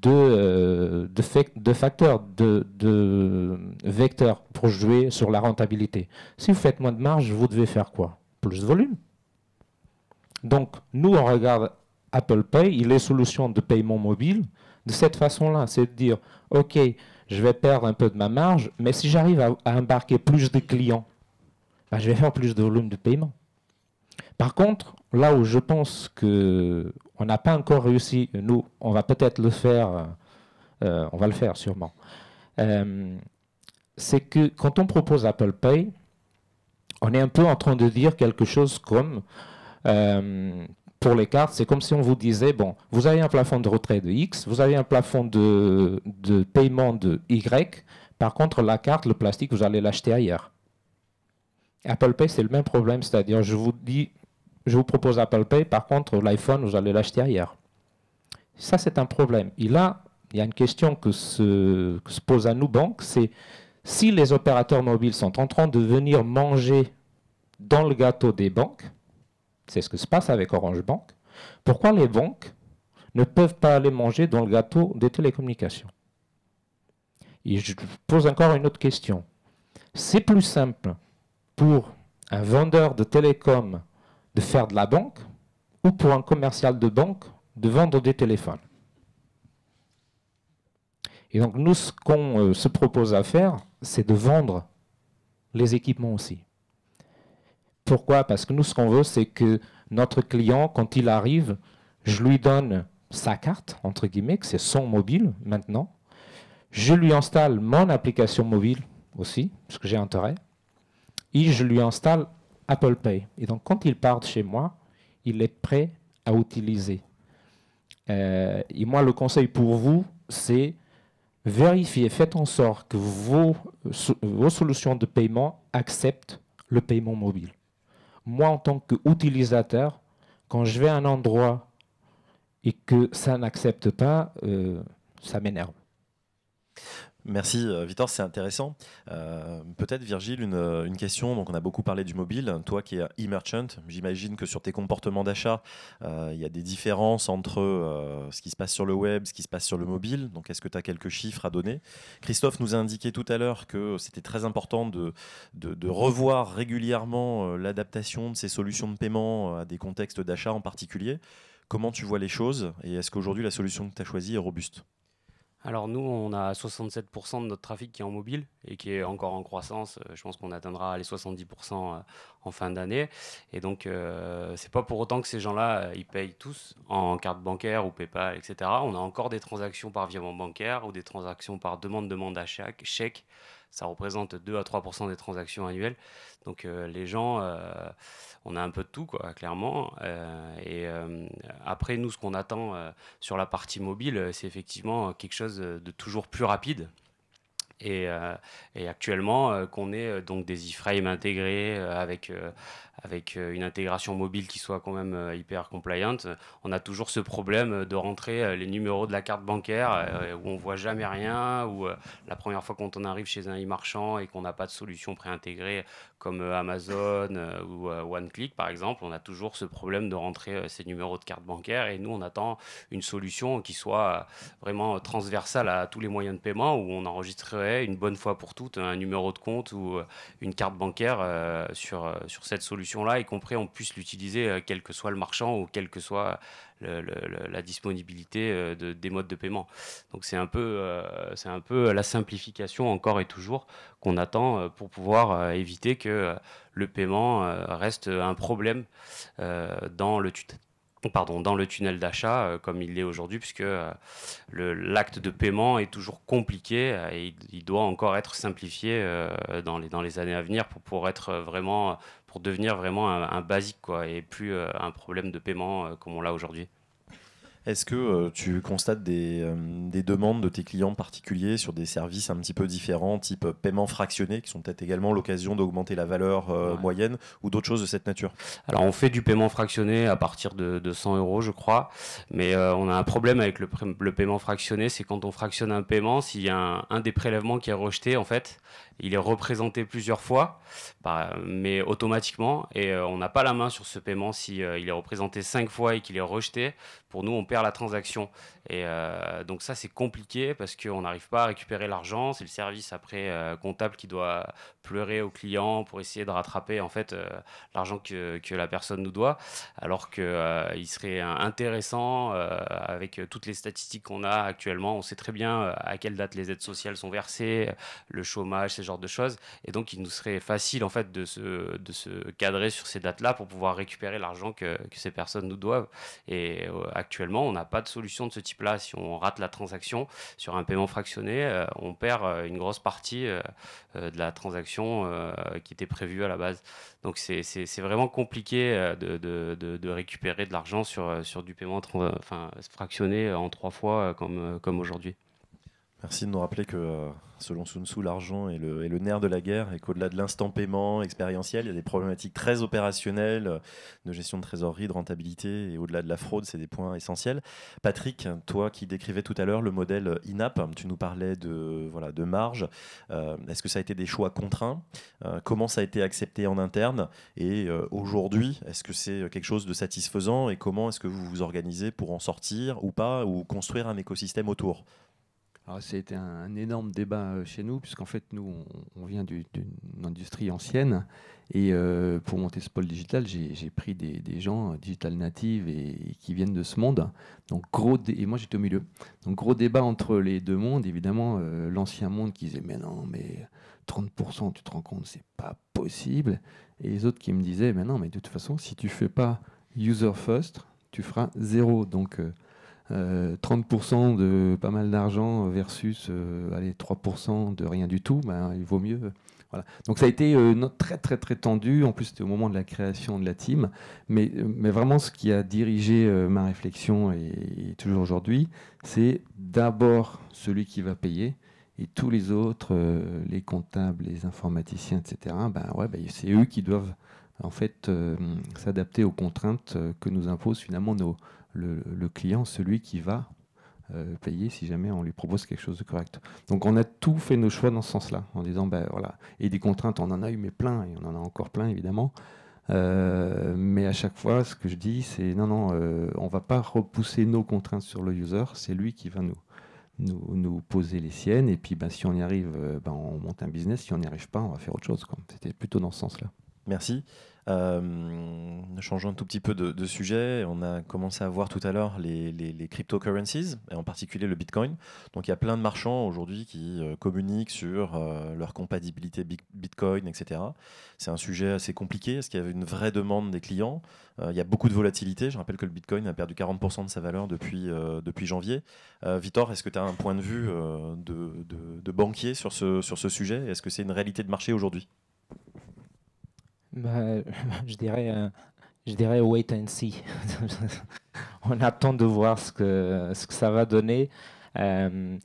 de, euh, facteurs, de, vecteurs pour jouer sur la rentabilité. Si vous faites moins de marge, vous devez faire quoi Plus de volume. Donc, nous, on regarde Apple Pay il est solution de paiement mobile de cette façon-là. C'est de dire, OK, je vais perdre un peu de ma marge, mais si j'arrive à, embarquer plus de clients, ben, je vais faire plus de volume de paiement. Par contre, là où je pense que on n'a pas encore réussi, nous, on va peut-être le faire, euh, euh, on va le faire sûrement. Euh, c'est que quand on propose Apple Pay, on est un peu en train de dire quelque chose comme, pour les cartes, c'est comme si on vous disait, bon, vous avez un plafond de retrait de X, vous avez un plafond de, de paiement de Y, par contre, la carte, le plastique, vous allez l'acheter ailleurs. Apple Pay, c'est le même problème, c'est-à-dire je vous dis, je vous propose Apple Pay, par contre, l'iPhone, vous allez l'acheter hier. Ça, c'est un problème. Et là, il y a une question que se, pose à nous, banques, c'est si les opérateurs mobiles sont en train de venir manger dans le gâteau des banques, c'est ce que se passe avec Orange Bank, pourquoi les banques ne peuvent pas aller manger dans le gâteau des télécommunications Et je pose encore une autre question. C'est plus simple pour un vendeur de télécom de faire de la banque ou pour un commercial de banque de vendre des téléphones. Et donc nous, ce qu'on euh, se propose à faire, c'est de vendre les équipements aussi. Pourquoi Parce que nous, ce qu'on veut, c'est que notre client, quand il arrive, je lui donne sa carte, entre guillemets, que c'est son mobile maintenant. Je lui installe mon application mobile aussi, parce que j'ai intérêt. Et je lui installe Apple Pay. Et donc, quand ils partent chez moi, il est prêt à utiliser. Euh, et moi, le conseil pour vous, c'est vérifier, faites en sorte que vos, solutions de paiement acceptent le paiement mobile. Moi, en tant qu'utilisateur, quand je vais à un endroit et que ça n'accepte pas, euh, ça m'énerve. Merci euh, Victor, c'est intéressant. Euh, peut-être Virgile, une, question. Donc on a beaucoup parlé du mobile. Toi qui es e-merchant, j'imagine que sur tes comportements d'achat, euh, il y a des différences entre ce qui se passe sur le web, ce qui se passe sur le mobile. Donc est-ce que tu as quelques chiffres à donner Christophe nous a indiqué tout à l'heure que c'était très important de, de revoir régulièrement l'adaptation de ces solutions de paiement à des contextes d'achat en particulier. Comment tu vois les choses et est-ce qu'aujourd'hui la solution que tu as choisie est robuste alors nous, on a 67% de notre trafic qui est en mobile et qui est encore en croissance. Euh, je pense qu'on atteindra les 70% euh, en fin d'année. Et donc, ce euh, c'est pas pour autant que ces gens-là, ils payent tous en carte bancaire ou PayPal, etc. On a encore des transactions par virement bancaire ou des transactions par demande à mandat chèque ça représente 2 à 3 des transactions annuelles. Donc euh, les gens, euh, on a un peu de tout, quoi, clairement. Euh, et après, nous, ce qu'on attend sur la partie mobile, c'est effectivement quelque chose de toujours plus rapide. Euh, et, actuellement, euh, qu'on ait euh, donc des iframes intégrés avec, une intégration mobile qui soit quand même hyper compliant, on a toujours ce problème de rentrer les numéros de la carte bancaire où on voit jamais rien, ou la première fois quand on arrive chez un e-marchand et qu'on n'a pas de solution préintégrée, comme euh, Amazon euh, ou euh, OneClick par exemple, on a toujours ce problème de rentrer ces numéros de carte bancaire et nous on attend une solution qui soit vraiment transversale à tous les moyens de paiement où on enregistrerait une bonne fois pour toutes un numéro de compte ou une carte bancaire sur, sur cette solution-là, y compris on puisse l'utiliser quel que soit le marchand ou quel que soit la disponibilité euh, des modes de paiement. Donc c'est un, peu, euh, c'est un peu euh, la simplification encore et toujours qu'on attend pour pouvoir éviter que le paiement reste un problème dans le pardon, dans le tunnel d'achat comme il l'est aujourd'hui, puisque l'acte de paiement est toujours compliqué et il, doit encore être simplifié dans les, dans, les, années à venir pour pouvoir être vraiment pour devenir vraiment un, basique quoi, et plus euh, un problème de paiement euh, comme on l'a aujourd'hui. Est-ce que euh, tu constates des, demandes de tes clients particuliers sur des services un petit peu différents, type paiement fractionné, qui sont peut-être également l'occasion d'augmenter la valeur moyenne, ou d'autres choses de cette nature Alors on fait du paiement fractionné à partir de, 100 euros, je crois, mais on a un problème avec le, paiement fractionné, c'est quand on fractionne un paiement, s'il y a un, des prélèvements qui est rejeté, en fait, il est représenté plusieurs fois, bah, mais automatiquement, et euh, on n'a pas la main sur ce paiement. Si euh, il est représenté cinq fois et qu'il est rejeté, pour nous, on perd la transaction. Et euh, donc ça, c'est compliqué parce qu'on n'arrive pas à récupérer l'argent. C'est le service après comptable qui doit pleurer au client pour essayer de rattraper en fait l'argent que, que, la personne nous doit, alors que il serait intéressant avec toutes les statistiques qu'on a actuellement. On sait très bien à quelle date les aides sociales sont versées, le chômage, ces de choses. Et donc, il nous serait facile, en fait, de se, de se cadrer sur ces dates-là pour pouvoir récupérer l'argent que, que, ces personnes nous doivent. Et euh, actuellement, on n'a pas de solution de ce type-là. Si on rate la transaction sur un paiement fractionné, euh, on perd euh, une grosse partie de la transaction qui était prévue à la base. Donc, c'est vraiment compliqué de, de, de, de récupérer de l'argent sur, sur du paiement enfin, fractionné en trois fois comme, comme aujourd'hui. Merci de nous rappeler que, euh, selon Sun Tzu, l'argent est le, nerf de la guerre et qu'au-delà de l'instant paiement expérientiel, il y a des problématiques très opérationnelles euh, de gestion de trésorerie, de rentabilité et au-delà de la fraude, c'est des points essentiels. Patrick, toi qui décrivais tout à l'heure le modèle INAP, tu nous parlais de, voilà, de marge. Euh, est-ce que ça a été des choix contraints Comment ça a été accepté en interne Et aujourd'hui, est-ce que c'est quelque chose de satisfaisant Et comment est-ce que vous vous organisez pour en sortir ou pas, ou construire un écosystème autour c'était un, énorme débat euh, chez nous, puisqu'en fait, nous, on, vient d'une industrie ancienne. Et euh, pour monter ce pôle digital, j'ai pris des, gens euh, digital natives et, qui viennent de ce monde. Donc, gros et moi, j'étais au milieu. Donc, gros débat entre les deux mondes. Évidemment, l'ancien monde qui disait Mais non, mais 30%, tu te rends compte, c'est pas possible. Et les autres qui me disaient Mais non, mais de toute façon, si tu fais pas user first, tu feras zéro. Donc, 30% euh, de pas mal d'argent versus 3% euh, de rien du tout, ben, il vaut mieux. Voilà. Donc ça a été euh, très très très tendu. En plus, c'était au moment de la création de la team. Mais, mais vraiment, ce qui a dirigé ma réflexion et, toujours aujourd'hui, c'est d'abord celui qui va payer et tous les autres, les comptables, les informaticiens, etc. Ben ouais, ben, c'est eux qui doivent en fait s'adapter aux contraintes que nous imposent finalement nos, le, client, celui qui va euh, payer si jamais on lui propose quelque chose de correct. Donc on a tout fait nos choix dans ce sens-là, en disant, ben voilà, et des contraintes, on en a eu, mais plein, et on en a encore plein, évidemment. Euh, mais à chaque fois, ce que je dis, c'est non, non, euh, on va pas repousser nos contraintes sur le user, c'est lui qui va nous, nous, nous, poser les siennes, et puis ben, si on y arrive, ben, on monte un business, si on n'y arrive pas, on va faire autre chose. C'était plutôt dans ce sens-là. Merci. Euh, changeons un tout petit peu de, sujet, on a commencé à voir tout à l'heure les, cryptocurrencies, et en particulier le Bitcoin. Donc il y a plein de marchands aujourd'hui qui euh, communiquent sur euh, leur compatibilité Bitcoin, etc. C'est un sujet assez compliqué, Est-ce qu'il y avait une vraie demande des clients. il y a beaucoup de volatilité, je rappelle que le Bitcoin a perdu 40% de sa valeur depuis, depuis janvier. Victor, est-ce que tu as un point de vue de, banquier sur ce, sur ce sujet Est-ce que c'est une réalité de marché aujourd'hui bah, je dirais, euh, je dirais wait and see. On attend de voir ce que, ce que ça va donner. Il euh,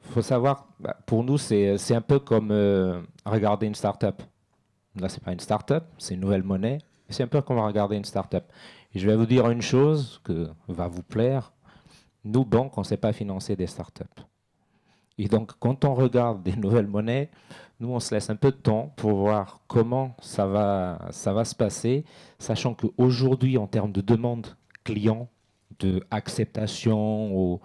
faut savoir, bah, pour nous, c'est un peu comme euh, regarder une start-up. Là, ce n'est pas une start-up, c'est une nouvelle monnaie. C'est un peu comme regarder une start-up. Et je vais vous dire une chose que va vous plaire. Nous, banques, on ne sait pas financer des start-up. Et donc, quand on regarde des nouvelles monnaies, nous, on se laisse un peu de temps pour voir comment ça va, ça va se passer, sachant qu'aujourd'hui, en termes de demande client, de ou,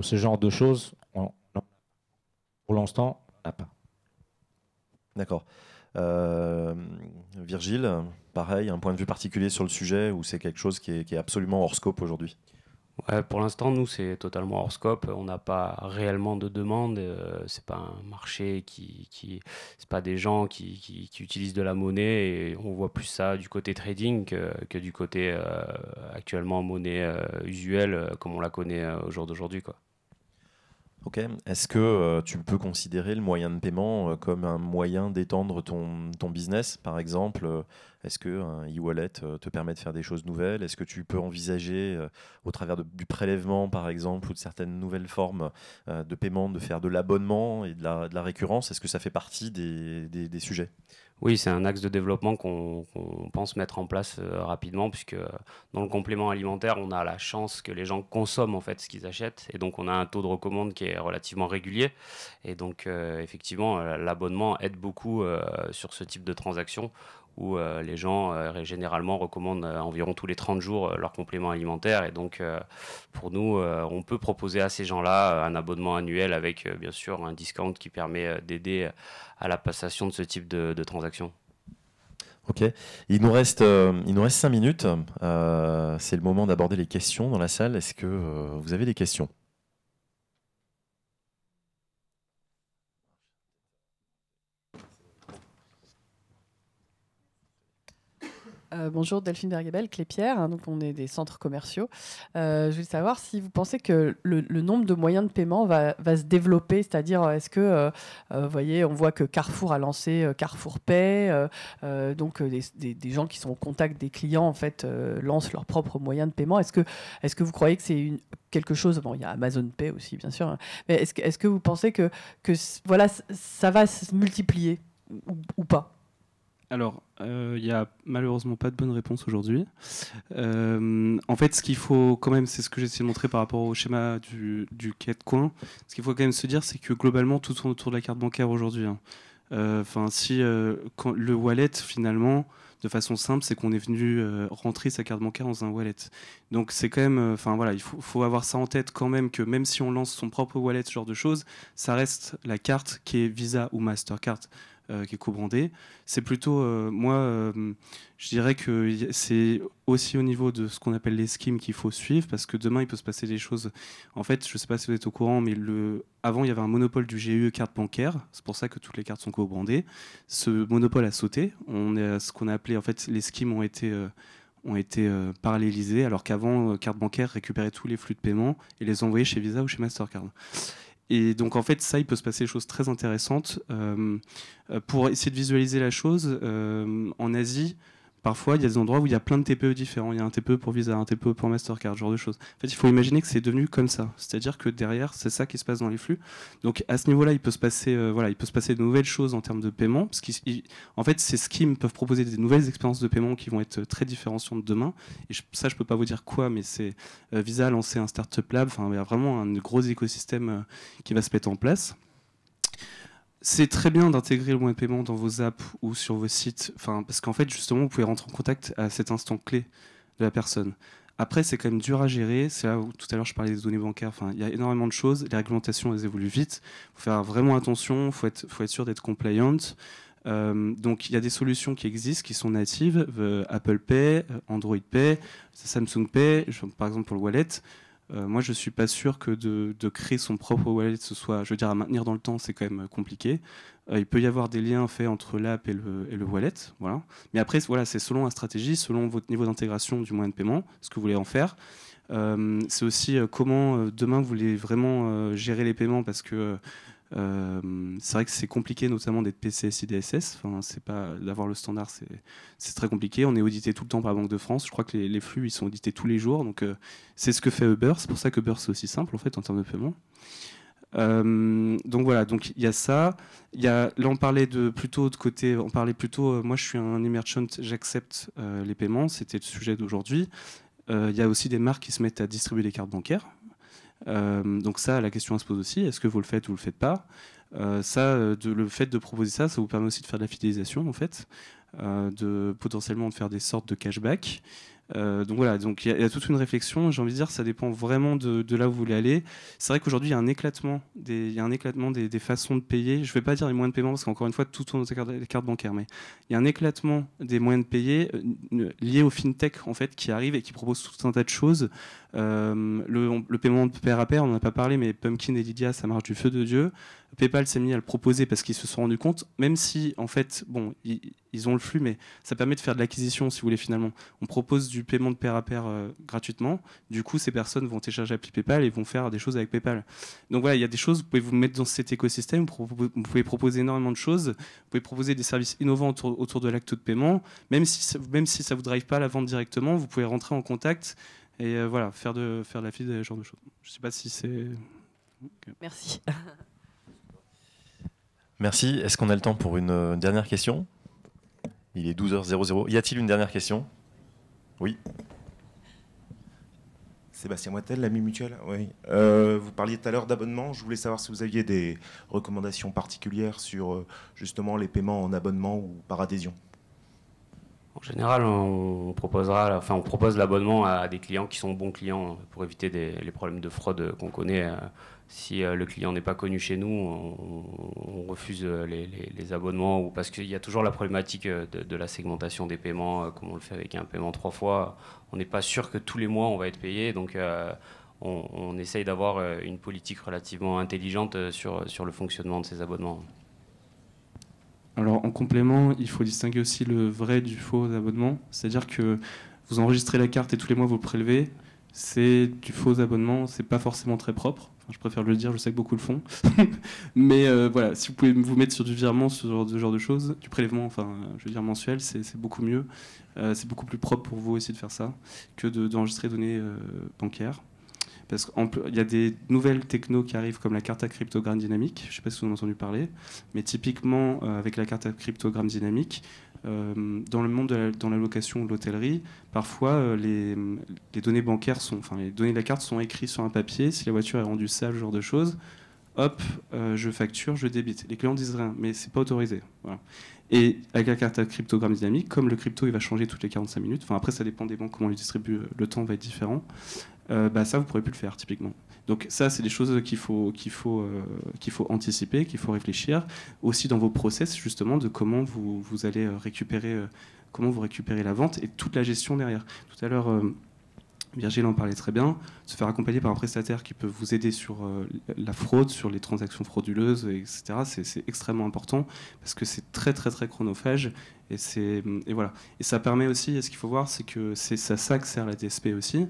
ce genre de choses, pour l'instant, on n'a pas. D'accord. Euh, Virgile, pareil, un point de vue particulier sur le sujet ou c'est quelque chose qui est, qui est absolument hors scope aujourd'hui Ouais, pour l'instant, nous, c'est totalement hors scope. On n'a pas réellement de demande. Euh, c'est pas un marché qui. qui c'est pas des gens qui, utilisent de la monnaie. Et on voit plus ça du côté trading que, du côté euh, actuellement monnaie euh, usuelle comme on la connaît au jour d'aujourd'hui. Quoi. Est-ce que euh, tu peux considérer le moyen de paiement euh, comme un moyen d'étendre ton, business, par exemple euh, Est-ce qu'un e-wallet te permet de faire des choses nouvelles Est-ce que tu peux envisager, au travers du prélèvement, par exemple, ou de certaines nouvelles formes de paiement, de faire de l'abonnement et de la, récurrence Est-ce que ça fait partie des sujets oui, c'est un axe de développement qu'on pense mettre en place euh, rapidement, puisque euh, dans le complément alimentaire, on a la chance que les gens consomment en fait ce qu'ils achètent, et donc on a un taux de recommande qui est relativement régulier, et donc euh, effectivement l'abonnement aide beaucoup sur ce type de transaction où euh, les gens euh, généralement recommandent euh, environ tous les 30 jours leur complément alimentaire. Et donc, pour nous, on peut proposer à ces gens-là un abonnement annuel avec, bien sûr, un discount qui permet d'aider à la passation de ce type de, transaction. Ok. Il nous reste, il nous reste cinq minutes. c'est le moment d'aborder les questions dans la salle. Est-ce que vous avez des questions Euh, bonjour Delphine Bergebel, Clépierre, hein, donc on est des centres commerciaux. Euh, je voulais savoir si vous pensez que le, nombre de moyens de paiement va, se développer, c'est-à-dire euh, est-ce que, vous voyez, on voit que Carrefour a lancé Carrefour Pay, donc des, gens qui sont au contact des clients en fait lancent leurs propres moyens de paiement. Est-ce que, est que vous croyez que c'est quelque chose. Bon, il y a Amazon Pay aussi, bien sûr. Hein, mais est-ce que, vous pensez que, voilà, ça va se multiplier ou pas alors, il euh, n'y a malheureusement pas de bonne réponse aujourd'hui. Euh, en fait, ce qu'il faut quand même, c'est ce que j'ai essayé de montrer par rapport au schéma du, du de coin. Ce qu'il faut quand même se dire, c'est que globalement, tout tourne autour de la carte bancaire aujourd'hui. Hein. Euh, enfin, si le wallet, finalement, de façon simple, c'est qu'on est venu rentrer sa carte bancaire dans un wallet. Donc, c'est quand même, enfin voilà, il faut, avoir ça en tête quand même que même si on lance son propre wallet, ce genre de choses, ça reste la carte qui est Visa ou Mastercard. Euh, qui est co-brandé. C'est plutôt, euh, moi, euh, je dirais que c'est aussi au niveau de ce qu'on appelle les schemes qu'il faut suivre, parce que demain, il peut se passer des choses. En fait, je ne sais pas si vous êtes au courant, mais le... avant, il y avait un monopole du GUE carte bancaire. C'est pour ça que toutes les cartes sont co-brandées. Ce monopole a sauté. On est ce qu'on a appelé, en fait, les schemes ont été ont été parallélisés, alors qu'avant, carte bancaire récupérait tous les flux de paiement et les envoyait chez Visa ou chez Mastercard. Et donc en fait, ça, il peut se passer des choses très intéressantes. Euh, pour essayer de visualiser la chose, euh, en Asie, parfois, il y a des endroits où il y a plein de TPE différents. Il y a un TPE pour Visa, un TPE pour Mastercard, ce genre de choses. En fait, il faut imaginer que c'est devenu comme ça. C'est-à-dire que derrière, c'est ça qui se passe dans les flux. Donc, à ce niveau-là, il peut se passer, euh, voilà, il peut se passer de nouvelles choses en termes de paiement. Parce qu'en fait, ces schemes peuvent proposer des nouvelles expériences de paiement qui vont être euh, très différenciantes demain. Et ça, je peux pas vous dire quoi, mais c'est euh, Visa a lancé un startup lab. Enfin, il y a vraiment un gros écosystème qui va se mettre en place c'est très bien d'intégrer le moyen de paiement dans vos apps ou sur vos sites, enfin, parce qu'en fait, justement, vous pouvez rentrer en contact à cet instant clé de la personne. Après, c'est quand même dur à gérer. C'est là où tout à l'heure je parlais des données bancaires. Enfin, il y a énormément de choses. Les réglementations, elles évoluent vite. Il faut faire vraiment attention. Il faut être, faut être sûr d'être compliant. Euh, donc, il y a des solutions qui existent, qui sont natives. Euh, Apple Pay, euh, Android Pay, Samsung Pay, par exemple pour le wallet. Euh, moi, je suis pas sûr que de, créer son propre wallet, ce soit, je veux dire, à maintenir dans le temps, c'est quand même euh, compliqué. Euh, il peut y avoir des liens faits entre l'app et le, wallet, voilà. Mais après, voilà, c'est selon la stratégie, selon votre niveau d'intégration du moyen de paiement, ce que vous voulez en faire. c'est aussi comment demain vous voulez vraiment gérer les paiements parce que euh, c'est vrai que c'est compliqué, notamment d'être PCS DSS. c'est pas d'avoir le standard, c'est très compliqué. On est audité tout le temps par la Banque de France. Je crois que les, flux ils sont audités tous les jours. Donc euh, c'est ce que fait Uber. C'est pour ça que Uber c'est aussi simple en fait en termes de paiement. Euh, donc voilà, donc il y a ça. là, on parlait de plutôt de côté, on parlait plutôt. moi, je suis un e-merchant, j'accepte les paiements. C'était le sujet d'aujourd'hui. Il y a aussi des marques qui se mettent à distribuer les cartes bancaires. Euh, donc ça, la question se pose aussi, est-ce que vous le faites ou vous le faites pas euh, ça, euh, de, le fait de proposer ça, ça vous permet aussi de faire de la fidélisation en fait, de potentiellement de faire des sortes de cashback. donc voilà, donc il y, a toute une réflexion. J'ai envie de dire, ça dépend vraiment de, là où vous voulez aller. C'est vrai qu'aujourd'hui, il y a un éclatement, des, y a un éclatement des, façons de payer. Je ne vais pas dire les moyens de paiement parce qu'encore une fois, tout tourne autour des cartes bancaires, mais il y a un éclatement des moyens de payer liés au fintech en fait qui arrive et qui propose tout un tas de choses euh, le, le, paiement de pair à pair, on n'en a pas parlé, mais Pumpkin et Lydia, ça marche du feu de Dieu. PayPal s'est mis à le proposer parce qu'ils se sont rendus compte, même si, en fait, bon, ils, ont le flux, mais ça permet de faire de l'acquisition, si vous voulez, finalement. On propose du paiement de pair à pair euh, gratuitement. Du coup, ces personnes vont télécharger l'appli PayPal et vont faire des choses avec PayPal. Donc voilà, il y a des choses, vous pouvez vous mettre dans cet écosystème, vous pouvez proposer énormément de choses, vous pouvez proposer des services innovants autour, de l'acte de paiement. Même si, même si ça ne vous drive pas à la vente directement, vous pouvez rentrer en contact et euh, voilà, faire de, faire la ce genre de choses. Je ne sais pas si c'est. Merci. Merci. Est-ce qu'on a le temps pour une euh, dernière question Il est 12h00. Y a-t-il une dernière question Oui. Sébastien Moitel, l'ami mutuel. Oui. Euh, vous parliez tout à l'heure d'abonnement. Je voulais savoir si vous aviez des recommandations particulières sur justement les paiements en abonnement ou par adhésion général, on proposera, enfin, on propose l'abonnement à des clients qui sont bons clients hein, pour éviter les problèmes de fraude qu'on connaît. Euh. Si euh, le client n'est pas connu chez nous, on, refuse euh, les, abonnements ou parce qu'il y a toujours la problématique de, la segmentation des paiements, comme on le fait avec un paiement trois fois. On n'est pas sûr que tous les mois on va être payé, donc. on, essaye d'avoir une politique relativement intelligente sur le fonctionnement de ces abonnements. Alors en complément, il faut distinguer aussi le vrai du faux abonnement, c'est-à-dire que vous enregistrez la carte et tous les mois vous prélevez, c'est du faux abonnement, c'est pas forcément très propre. je préfère le dire, je sais que beaucoup le font. Mais euh, voilà, si vous pouvez vous mettre sur du virement, ce genre, ce genre de choses, du prélèvement, enfin, je veux dire mensuel, c'est beaucoup mieux. Euh, c'est beaucoup plus propre pour vous aussi de faire ça que d'enregistrer des données euh, bancaires. Parce qu'il y a des nouvelles techno qui arrivent comme la carte à cryptogramme dynamique, je ne sais pas si vous en avez entendu parler, mais typiquement euh, avec la carte à cryptogramme dynamique, euh, dans le monde de la, dans la location ou l'hôtellerie, parfois euh, les, données bancaires sont, enfin les données de la carte sont écrites sur un papier, si la voiture est rendue sale, ce genre de choses, hop, je facture, je débite. Les clients disent rien, mais c'est pas autorisé. Voilà. Et avec la carte à cryptogramme dynamique, comme le crypto il va changer toutes les 45 minutes, enfin après ça dépend des banques, comment ils distribuent, euh, le temps va être différent, euh, bah ça vous pourrez plus le faire typiquement. Donc ça c'est des choses qu'il faut, qu'il faut, euh, qu'il faut anticiper, qu'il faut réfléchir, aussi dans vos process justement de comment vous, vous allez récupérer, comment vous récupérez la vente et toute la gestion derrière. Tout à l'heure... Virgile en parlait très bien, se faire accompagner par un prestataire qui peut vous aider sur euh, la fraude, sur les transactions frauduleuses, etc. C'est extrêmement important parce que c'est très très très chronophage et c'est et voilà. Et ça permet aussi, et ce qu'il faut voir, c'est que c'est ça, ça que sert la DSP aussi.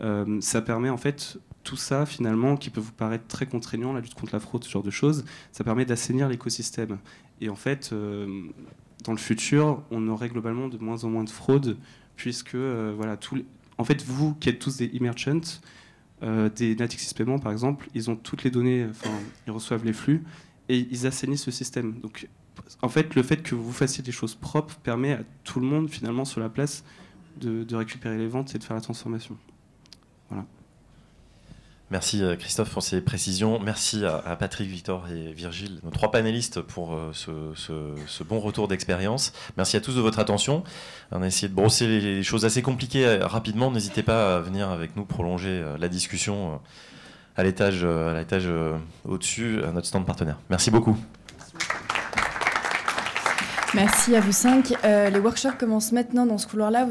Euh, ça permet en fait tout ça finalement qui peut vous paraître très contraignant, la lutte contre la fraude, ce genre de choses, ça permet d'assainir l'écosystème. Et en fait, euh, dans le futur, on aurait globalement de moins en moins de fraude puisque voilà, les en fait, vous qui êtes tous des e-merchants, euh, des Natixis paiements, par exemple, ils ont toutes les données, enfin, ils reçoivent les flux et ils assainissent le système. Donc, en fait, le fait que vous fassiez des choses propres permet à tout le monde, finalement, sur la place, de, de récupérer les ventes et de faire la transformation. Voilà. Merci euh, Christophe pour ces précisions. Merci à Patrick, Victor et Virgile, nos trois panélistes, pour euh, ce, bon retour d'expérience. Merci à tous de votre attention. On a essayé de brosser les choses assez compliquées euh, rapidement. N'hésitez pas à venir avec nous prolonger la discussion à l'étage au-dessus, à notre stand partenaire. Merci beaucoup. Merci à vous cinq. les workshops commencent maintenant dans ce couloir-là.